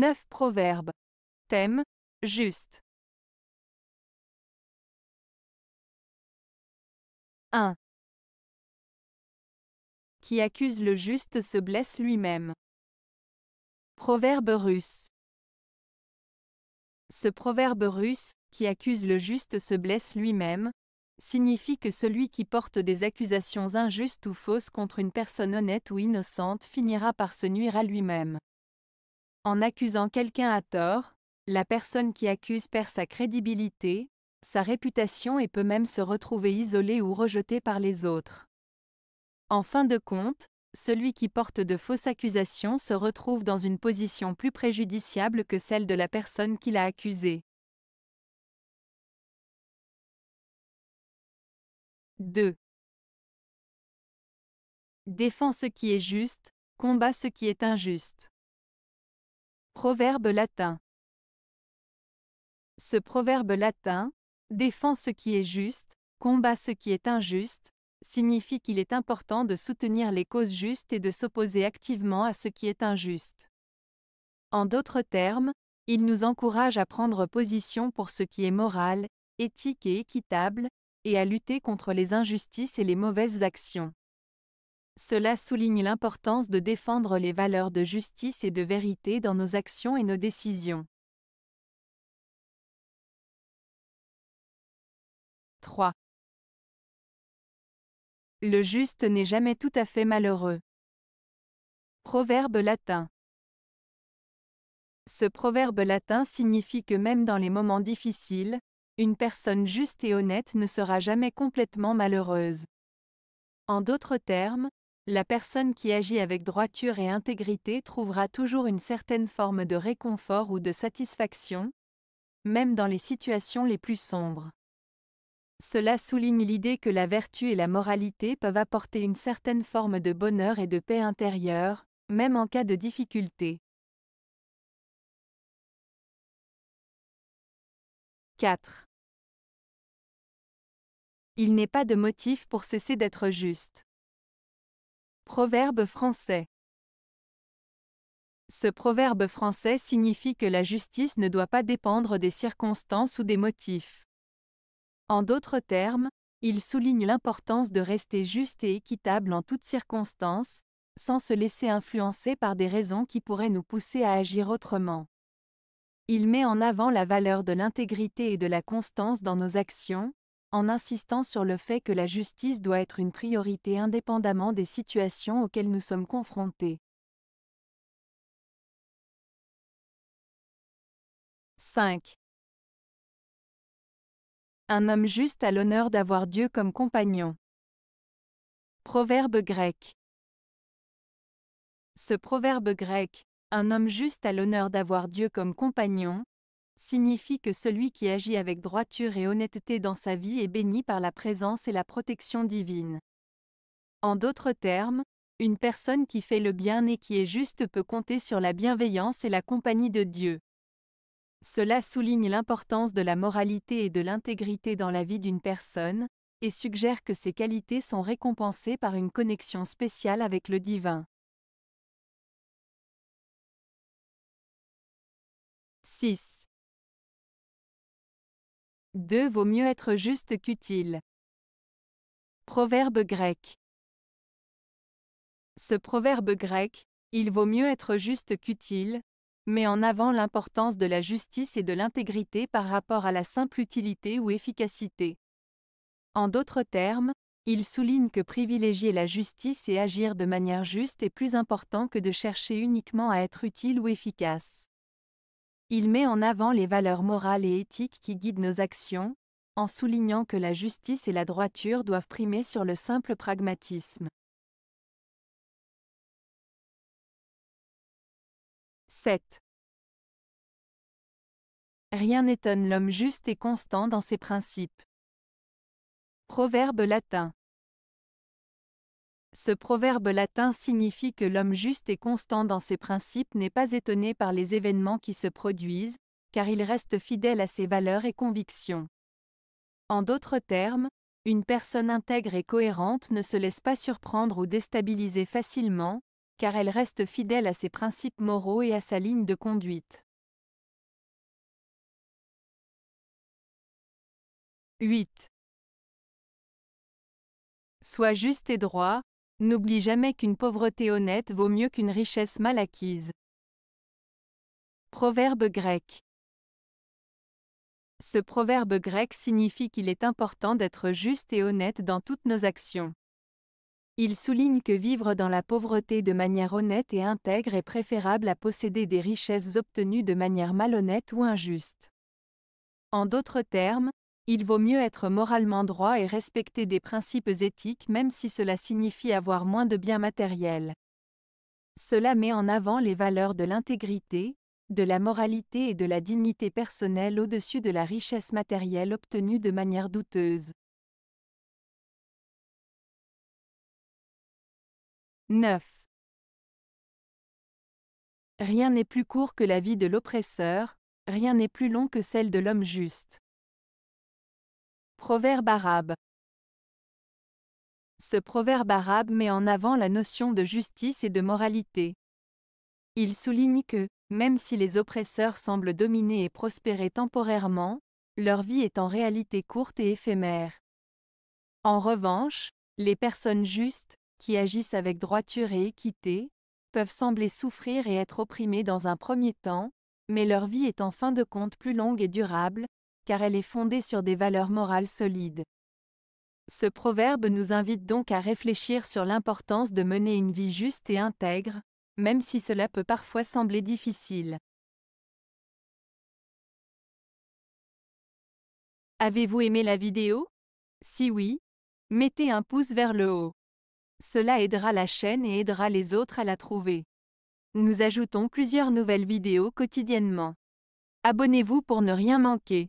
9 proverbes. Thème Juste. 1. Qui accuse le juste se blesse lui-même. Proverbe russe. Ce proverbe russe, qui accuse le juste se blesse lui-même, signifie que celui qui porte des accusations injustes ou fausses contre une personne honnête ou innocente finira par se nuire à lui-même. En accusant quelqu'un à tort, la personne qui accuse perd sa crédibilité, sa réputation et peut même se retrouver isolée ou rejetée par les autres. En fin de compte, celui qui porte de fausses accusations se retrouve dans une position plus préjudiciable que celle de la personne qui l'a accusée. 2. Défends ce qui est juste, combat ce qui est injuste. Proverbe latin. Ce proverbe latin défend ce qui est juste, combat ce qui est injuste, signifie qu'il est important de soutenir les causes justes et de s'opposer activement à ce qui est injuste. En d'autres termes, il nous encourage à prendre position pour ce qui est moral, éthique et équitable, et à lutter contre les injustices et les mauvaises actions. Cela souligne l'importance de défendre les valeurs de justice et de vérité dans nos actions et nos décisions. 3. Le juste n'est jamais tout à fait malheureux. Proverbe latin. Ce proverbe latin signifie que même dans les moments difficiles, une personne juste et honnête ne sera jamais complètement malheureuse. En d'autres termes, la personne qui agit avec droiture et intégrité trouvera toujours une certaine forme de réconfort ou de satisfaction, même dans les situations les plus sombres. Cela souligne l'idée que la vertu et la moralité peuvent apporter une certaine forme de bonheur et de paix intérieure, même en cas de difficulté. 4. Il n'est pas de motif pour cesser d'être juste. Proverbe français. Ce proverbe français signifie que la justice ne doit pas dépendre des circonstances ou des motifs. En d'autres termes, il souligne l'importance de rester juste et équitable en toutes circonstances, sans se laisser influencer par des raisons qui pourraient nous pousser à agir autrement. Il met en avant la valeur de l'intégrité et de la constance dans nos actions, en insistant sur le fait que la justice doit être une priorité indépendamment des situations auxquelles nous sommes confrontés. 5. Un homme juste a l'honneur d'avoir Dieu comme compagnon. Proverbe grec. Ce proverbe grec, un homme juste a l'honneur d'avoir Dieu comme compagnon, signifie que celui qui agit avec droiture et honnêteté dans sa vie est béni par la présence et la protection divine. En d'autres termes, une personne qui fait le bien et qui est juste peut compter sur la bienveillance et la compagnie de Dieu. Cela souligne l'importance de la moralité et de l'intégrité dans la vie d'une personne, et suggère que ces qualités sont récompensées par une connexion spéciale avec le divin. 6. 2. Vaut mieux être juste qu'utile. Proverbe grec. Ce proverbe grec, il vaut mieux être juste qu'utile, met en avant l'importance de la justice et de l'intégrité par rapport à la simple utilité ou efficacité. En d'autres termes, il souligne que privilégier la justice et agir de manière juste est plus important que de chercher uniquement à être utile ou efficace. Il met en avant les valeurs morales et éthiques qui guident nos actions, en soulignant que la justice et la droiture doivent primer sur le simple pragmatisme. 7. Rien n'étonne l'homme juste et constant dans ses principes. Proverbe latin. Ce proverbe latin signifie que l'homme juste et constant dans ses principes n'est pas étonné par les événements qui se produisent, car il reste fidèle à ses valeurs et convictions. En d'autres termes, une personne intègre et cohérente ne se laisse pas surprendre ou déstabiliser facilement, car elle reste fidèle à ses principes moraux et à sa ligne de conduite. 8. Sois juste et droit, N'oublie jamais qu'une pauvreté honnête vaut mieux qu'une richesse mal acquise. Proverbe grec. Ce proverbe grec signifie qu'il est important d'être juste et honnête dans toutes nos actions. Il souligne que vivre dans la pauvreté de manière honnête et intègre est préférable à posséder des richesses obtenues de manière malhonnête ou injuste. En d'autres termes, il vaut mieux être moralement droit et respecter des principes éthiques même si cela signifie avoir moins de biens matériels. Cela met en avant les valeurs de l'intégrité, de la moralité et de la dignité personnelle au-dessus de la richesse matérielle obtenue de manière douteuse. 9. Rien n'est plus court que la vie de l'oppresseur, rien n'est plus long que celle de l'homme juste. Proverbe arabe. Ce proverbe arabe met en avant la notion de justice et de moralité. Il souligne que, même si les oppresseurs semblent dominer et prospérer temporairement, leur vie est en réalité courte et éphémère. En revanche, les personnes justes, qui agissent avec droiture et équité, peuvent sembler souffrir et être opprimées dans un premier temps, mais leur vie est en fin de compte plus longue et durable, car elle est fondée sur des valeurs morales solides. Ce proverbe nous invite donc à réfléchir sur l'importance de mener une vie juste et intègre, même si cela peut parfois sembler difficile. Avez-vous aimé la vidéo Si oui, mettez un pouce vers le haut. Cela aidera la chaîne et aidera les autres à la trouver. Nous ajoutons plusieurs nouvelles vidéos quotidiennement. Abonnez-vous pour ne rien manquer.